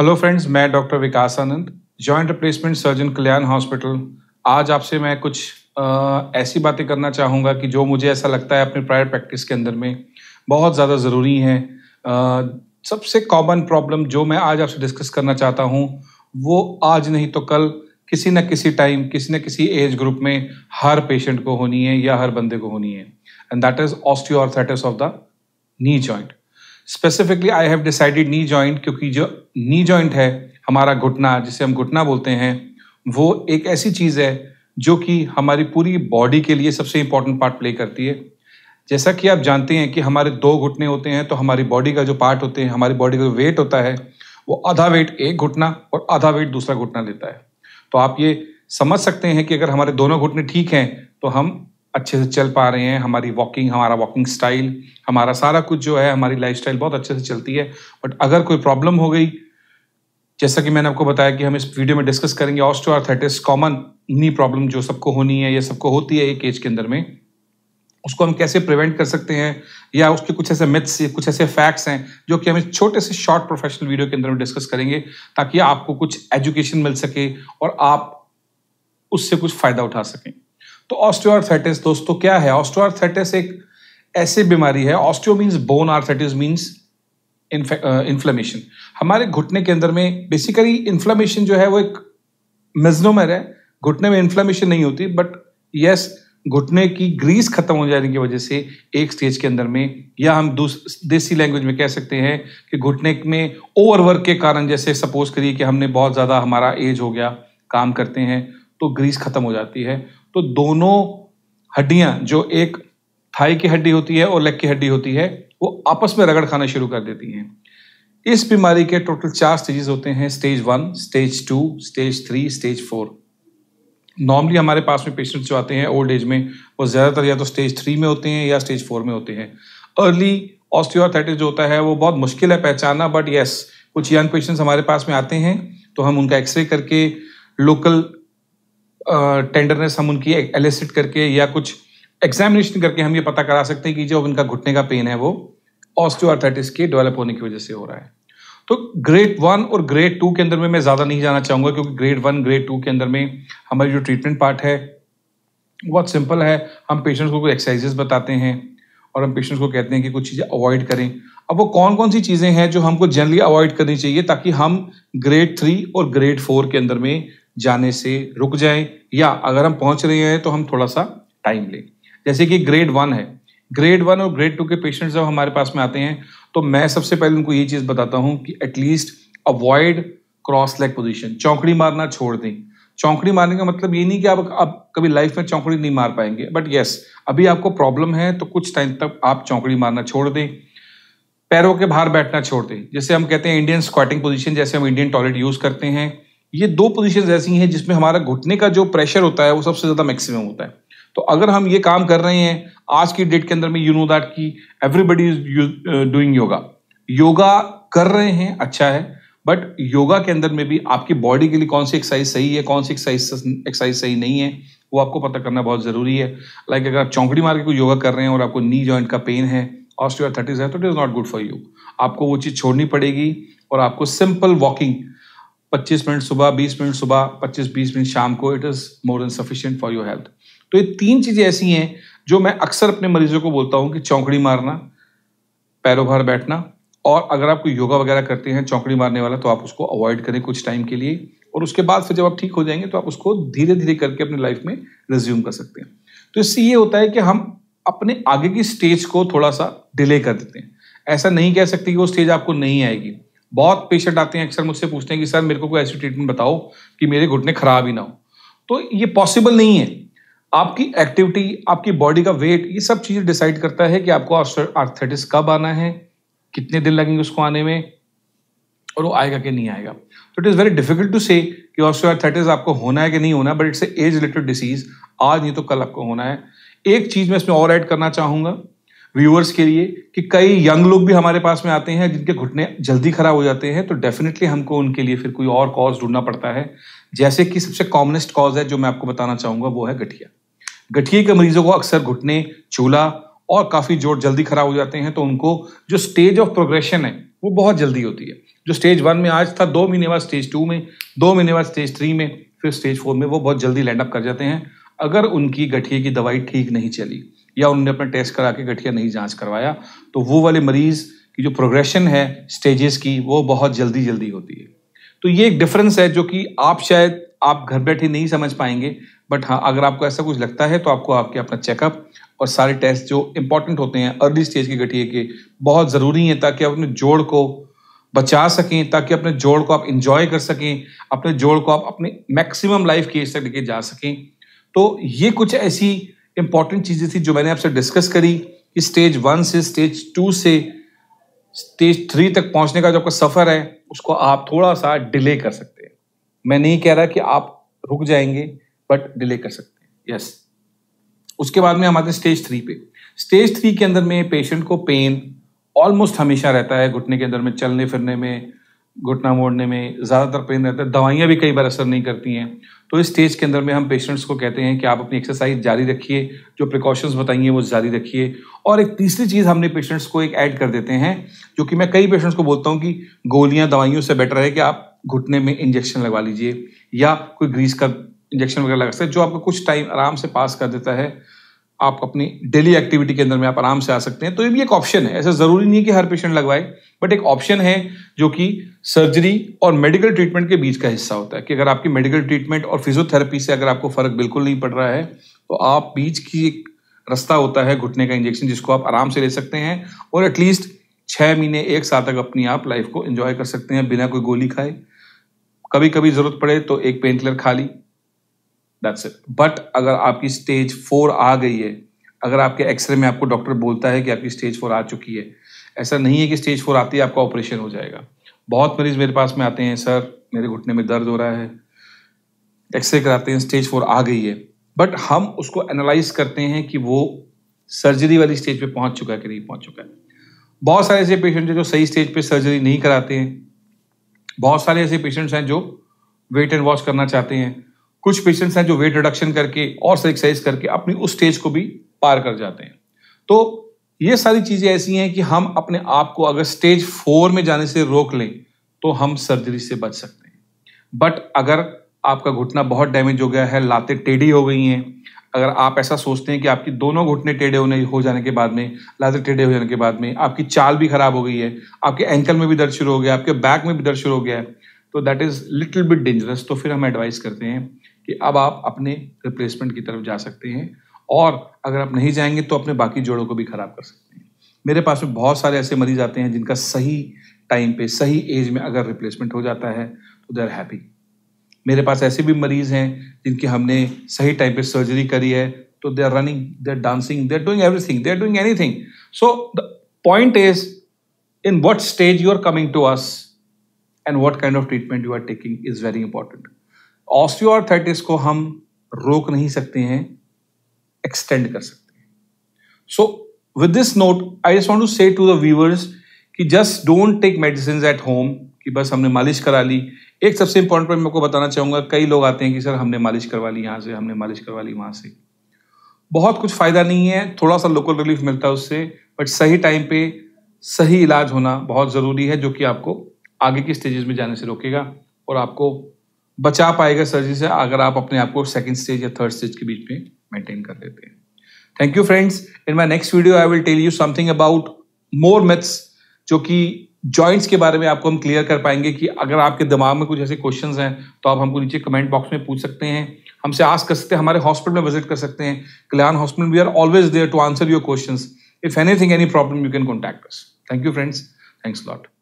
hello friends मैं doctor Vikas Anand joint replacement surgeon Kalyan hospital आज आपसे मैं कुछ आ, ऐसी बातें करना चाहूँगा कि जो मुझे ऐसा लगता है अपनी प्रायर प्रैक्टिस के अंदर में बहुत ज़्यादा ज़रूरी है सबसे कॉमन प्रॉब्लम जो मैं आज आपसे डिस्कस करना चाहता हूँ वो आज नहीं तो कल किसी न किसी टाइम किसी न किसी एज ग्रुप में हर पेशेंट को होनी है या हर बंदे को होनी है एंड दैट इज ऑस्टियोथेटिस of the knee joint specifically I have decided knee joint क्योंकि जो नी जॉइंट है हमारा घुटना जिसे हम घुटना बोलते हैं वो एक ऐसी चीज़ है जो कि हमारी पूरी बॉडी के लिए सबसे इंपॉर्टेंट पार्ट प्ले करती है जैसा कि आप जानते हैं कि हमारे दो घुटने होते हैं तो हमारी बॉडी का जो पार्ट होते हैं हमारी बॉडी का जो वेट होता है वो आधा वेट एक घुटना और आधा वेट दूसरा घुटना लेता है तो आप ये समझ सकते हैं कि अगर हमारे दोनों घुटने ठीक हैं तो हम अच्छे से चल पा रहे हैं हमारी वॉकिंग हमारा वॉकिंग स्टाइल हमारा सारा कुछ जो है हमारी लाइफ बहुत अच्छे से चलती है बट अगर कोई प्रॉब्लम हो गई जैसा कि मैंने आपको बताया कि हम इस वीडियो में डिस्कस करेंगे ऑस्टोआर्थराइटिस कॉमन नी प्रॉब्लम जो सबको होनी है या सबको होती है एक एज के अंदर में उसको हम कैसे प्रिवेंट कर सकते हैं या उसके कुछ ऐसे मिथ्स कुछ ऐसे फैक्ट्स हैं जो कि हम इस छोटे से शॉर्ट प्रोफेशनल वीडियो के अंदर में डिस्कस करेंगे ताकि आपको कुछ एजुकेशन मिल सके और आप उससे कुछ फ़ायदा उठा सकें तो ऑस्टियोआर्थराइटिस दोस्तों क्या है ऑस्टियोआर्थराइटिस एक ऐसी बीमारी है osteo means bone arthritis means inflammation हमारे घुटने के अंदर में बेसिकली इन्फ्लेमेशन जो है वो एक मेजनोमर है घुटने में इन्फ्लेमेशन नहीं होती बट यस घुटने की ग्रीस खत्म हो जाने की वजह से एक स्टेज के अंदर में या हम देसी लैंग्वेज में कह सकते हैं कि घुटने में ओवरवर्क के कारण जैसे सपोज करिए कि हमने बहुत ज़्यादा हमारा एज हो गया काम करते हैं तो ग्रीस खत्म हो जाती है तो दोनों हड्डियां जो एक थाई की हड्डी होती है और लेग की हड्डी होती है वो आपस में रगड़ खाना शुरू कर देती हैं इस बीमारी के टोटल चार स्टेजेस होते हैं stage one stage two stage three stage four normally हमारे पास में पेशेंट जो आते हैं ओल्ड एज में वो ज़्यादातर या तो स्टेज थ्री में होते हैं या स्टेज फोर में होते हैं अर्ली ऑस्टियोथेटिस जो होता है वो बहुत मुश्किल है पहचानना बट यस कुछ यंग पेशेंट्स हमारे पास में आते हैं तो हम उनका एक्सरे करके लोकल टेंडरनेस हम उनकी एलिसिट करके या कुछ एग्जामिनेशन करके हम ये पता करा सकते हैं कि जो उनका घुटने का पेन है वो ऑस्टियोआर्थराइटिस के डेवलप होने की वजह से हो रहा है तो ग्रेड वन और ग्रेड टू के अंदर में मैं ज़्यादा नहीं जाना चाहूँगा क्योंकि ग्रेड वन ग्रेड टू के अंदर में हमारी जो ट्रीटमेंट पार्ट है बहुत सिंपल है हम पेशेंट्स को कुछ एक्सरसाइजेस बताते हैं और हम पेशेंट्स को कहते हैं कि कुछ चीज़ें अवॉइड करें अब वो कौन कौन सी चीज़ें हैं जो हमको जनरली अवॉइड करनी चाहिए ताकि हम ग्रेड थ्री और ग्रेड फोर के अंदर में जाने से रुक जाए या अगर हम पहुंच रहे हैं तो हम थोड़ा सा टाइम लें जैसे कि ग्रेड वन है ग्रेड वन और ग्रेड टू के पेशेंट जब हमारे पास में आते हैं तो मैं सबसे पहले उनको ये चीज़ बताता हूँ कि at least avoid cross leg position चौकड़ी मारना छोड़ दें चौकड़ी मारने का मतलब ये नहीं कि आप अब कभी लाइफ में चौकड़ी नहीं मार पाएंगे बट यस अभी आपको प्रॉब्लम है तो कुछ टाइम तक आप चौकड़ी मारना छोड़ दें पैरों के बाहर बैठना छोड़ दें जैसे हम कहते हैं इंडियन स्क्वाटिंग पोजिशन जैसे हम इंडियन टॉयलेट यूज करते हैं ये दो पोजिशन ऐसी हैं जिसमें हमारा घुटने का जो प्रेशर होता है वो सबसे ज़्यादा मैक्सिमम होता है तो अगर हम ये काम कर रहे हैं आज की डेट के अंदर में यू नो दैट की everybody is doing yoga yoga कर रहे हैं अच्छा है बट योगा के अंदर में भी आपकी बॉडी के लिए कौन सी एक्सरसाइज सही है कौन सी एक्सरसाइज एक्सरसाइज सही नहीं है वो आपको पता करना बहुत ज़रूरी है लाइक like अगर आप चौंकड़ी मार के कोई योगा कर रहे हैं और आपको नी जॉइंट का पेन है ऑस्टियोआर्थराइटिस है तो it is not good for you आपको वो चीज़ छोड़नी पड़ेगी और आपको सिंपल वॉकिंग 25 मिनट सुबह 20 मिनट सुबह 25-20 मिनट शाम को it is more than sufficient for your health तो ये तीन चीजें ऐसी हैं जो मैं अक्सर अपने मरीजों को बोलता हूँ कि चौंकड़ी मारना पैरों भार बैठना और अगर आप कोई योगा वगैरह करते हैं चौंकड़ी मारने वाला तो आप उसको अवॉइड करें कुछ टाइम के लिए और उसके बाद फिर जब आप ठीक हो जाएंगे तो आप उसको धीरे धीरे करके अपनी लाइफ में रिज्यूम कर सकते हैं तो इससे ये होता है कि हम अपने आगे की स्टेज को थोड़ा सा डिले कर देते हैं ऐसा नहीं कह सकते कि वो स्टेज आपको नहीं आएगी बहुत पेशेंट आते हैं अक्सर मुझसे पूछते हैं कि सर मेरे को कोई ऐसी ट्रीटमेंट बताओ कि मेरे घुटने खराब ही ना हो तो ये पॉसिबल नहीं है आपकी एक्टिविटी आपकी बॉडी का वेट ये सब चीज़ें डिसाइड करता है कि आपको आर्थेटिस कब आना है कितने दिन लगेंगे उसको आने में और वो आएगा कि नहीं आएगा तो it is very difficult to say कि ऑस्टियोआर्थराइटिस आपको होना है कि नहीं होना but it's age related disease आज नहीं तो कल आपको होना है एक चीज़ मैं इसमें और ऐड करना चाहूँगा व्यूअर्स के लिए कि कई यंग लोग भी हमारे पास में आते हैं जिनके घुटने जल्दी खराब हो जाते हैं तो डेफिनेटली हमको उनके लिए फिर कोई और कॉज ढूंढना पड़ता है जैसे कि सबसे कॉमनेस्ट कॉज है जो मैं आपको बताना चाहूंगा वो है गठिया गठिए के मरीजों को अक्सर घुटने चूल्हा और काफ़ी जोड़ जल्दी खराब हो जाते हैं तो उनको जो स्टेज ऑफ प्रोग्रेशन है वो बहुत जल्दी होती है जो स्टेज वन में आज था दो महीने बाद स्टेज टू में दो महीने बाद स्टेज थ्री में फिर स्टेज फोर में वो बहुत जल्दी लैंड अप कर जाते हैं अगर उनकी गठिए की दवाई ठीक नहीं चली या उन्होंने अपने टेस्ट करा के गठिया नहीं जांच करवाया तो वो वाले मरीज की जो प्रोग्रेशन है स्टेजेस की वो बहुत जल्दी जल्दी होती है तो ये एक डिफरेंस है जो कि आप शायद आप घर बैठे नहीं समझ पाएंगे बट हाँ अगर आपको ऐसा कुछ लगता है तो आपको आपके अपना चेकअप और सारे टेस्ट जो इंपॉर्टेंट होते हैं अर्ली स्टेज के गठिए के बहुत ज़रूरी हैं ताकि आप अपने जोड़ को बचा सकें ताकि अपने जोड़ को आप इंजॉय कर सकें अपने जोड़ को आप अपने मैक्सिमम लाइफ की एज तक लेके जा सकें तो ये कुछ ऐसी इंपॉर्टेंट चीज़ें थी जो मैंने आपसे डिस्कस करी कि स्टेज वन से स्टेज टू से स्टेज थ्री तक पहुंचने का जो आपका सफ़र है उसको आप थोड़ा सा डिले कर सकते हैं मैं नहीं कह रहा कि आप रुक जाएंगे बट डिले कर सकते हैं यस उसके बाद में हम आते हैं स्टेज थ्री पे स्टेज थ्री के अंदर में पेशेंट को पेन ऑलमोस्ट हमेशा रहता है घुटने के अंदर में चलने फिरने में घुटना मोड़ने में ज़्यादातर पेन रहता है दवाइयाँ भी कई बार असर नहीं करती हैं तो इस स्टेज के अंदर में हम पेशेंट्स को कहते हैं कि आप अपनी एक्सरसाइज जारी रखिए जो प्रिकॉशंस बताइए वो जारी रखिए और एक तीसरी चीज़ हमने पेशेंट्स को एक ऐड कर देते हैं जो कि मैं कई पेशेंट्स को बोलता हूँ कि गोलियाँ दवाइयों से बेटर है कि आप घुटने में इंजेक्शन लगवा लीजिए या कोई ग्रीस का इंजेक्शन वगैरह लगा सकते हैं जो आपको कुछ टाइम आराम से पास कर देता है आप अपनी डेली एक्टिविटी के अंदर में आप आराम से आ सकते हैं तो ये भी एक ऑप्शन है ऐसा ज़रूरी नहीं है कि हर पेशेंट लगवाए बट एक ऑप्शन है जो कि सर्जरी और मेडिकल ट्रीटमेंट के बीच का हिस्सा होता है कि अगर आपकी मेडिकल ट्रीटमेंट और फिजियोथेरेपी से अगर आपको फ़र्क बिल्कुल नहीं पड़ रहा है तो आप बीच की एक रास्ता होता है घुटने का इंजेक्शन जिसको आप आराम से ले सकते हैं और एटलीस्ट छः महीने एक साल तक अपनी आप लाइफ को एंजॉय कर सकते हैं बिना कोई गोली खाए कभी कभी ज़रूरत पड़े तो एक पेन किलर खा ली दैट्स इट बट अगर आपकी स्टेज फोर आ गई है अगर आपके एक्सरे में आपको डॉक्टर बोलता है कि आपकी स्टेज फोर आ चुकी है ऐसा नहीं है कि स्टेज फोर आती है आपका ऑपरेशन हो जाएगा बहुत मरीज मेरे पास में आते हैं सर मेरे घुटने में दर्द हो रहा है एक्सरे कराते हैं स्टेज फोर आ गई है बट हम उसको एनालाइज करते हैं कि वो सर्जरी वाली स्टेज पे पहुंच चुका है कि नहीं पहुंच चुका है बहुत सारे ऐसे पेशेंट हैं जो सही स्टेज पे सर्जरी नहीं कराते हैं बहुत सारे ऐसे पेशेंट्स हैं जो वेट एंड वॉश करना चाहते हैं कुछ पेशेंट्स हैं जो वेट रिडक्शन करके और एक्सरसाइज करके अपनी उस स्टेज को भी पार कर जाते हैं तो ये सारी चीज़ें ऐसी हैं कि हम अपने आप को अगर स्टेज फोर में जाने से रोक लें तो हम सर्जरी से बच सकते हैं बट अगर आपका घुटना बहुत डैमेज हो गया है लातें टेढ़ी हो गई हैं अगर आप ऐसा सोचते हैं कि आपकी दोनों घुटने टेढ़े होने हो जाने के बाद में लाते टेढ़े हो जाने के बाद में आपकी चाल भी खराब हो गई है आपके एंकल में भी दर्द शुरू हो गया आपके बैक में भी दर्द शुरू हो गया है तो that is little bit dangerous तो फिर हम एडवाइस करते हैं कि अब आप अपने रिप्लेसमेंट की तरफ जा सकते हैं और अगर आप नहीं जाएंगे तो अपने बाकी जोड़ों को भी खराब कर सकते हैं मेरे पास में बहुत सारे ऐसे मरीज आते हैं जिनका सही टाइम पे सही एज में अगर रिप्लेसमेंट हो जाता है तो दे आर हैप्पी मेरे पास ऐसे भी मरीज हैं जिनकी हमने सही टाइम पे सर्जरी करी है तो they are running they are dancing they are doing everything they are doing anything so the point is in what stage you are coming to us and what kind of treatment you are taking is very important osteoarthritis को हम रोक नहीं सकते हैं extend कर सकते हैं so with this note I just want to say to the viewers कि just don't take medicine at home कि बस हमने मालिश करा ली एक सबसे इंपॉर्टेंट पॉइंट मैं आपको बताना चाहूंगा कई लोग आते हैं कि सर हमने मालिश करवा ली यहाँ से हमने मालिश करवा ली वहां से बहुत कुछ फ़ायदा नहीं है थोड़ा सा लोकल रिलीफ मिलता है उससे बट सही टाइम पे सही इलाज होना बहुत ज़रूरी है जो कि आपको आगे की स्टेजेस में जाने से रोकेगा और आपको बचा पाएगा सर्जरी से अगर आप अपने आप को सेकेंड स्टेज या थर्ड स्टेज के बीच में मेंटेन कर लेते हैं thank you friends in my next video I will tell you something about more myths जो कि जॉइंट्स के बारे में आपको हम क्लियर कर पाएंगे कि अगर आपके दिमाग में कुछ ऐसे क्वेश्चन हैं तो आप हमको नीचे कमेंट बॉक्स में पूछ सकते हैं हमसे आस कर सकते हैं हमारे हॉस्पिटल में विजिट कर सकते हैं Kalyan hospital we are always there to answer your question if anything any problem you can contact us thank you friends thanks lot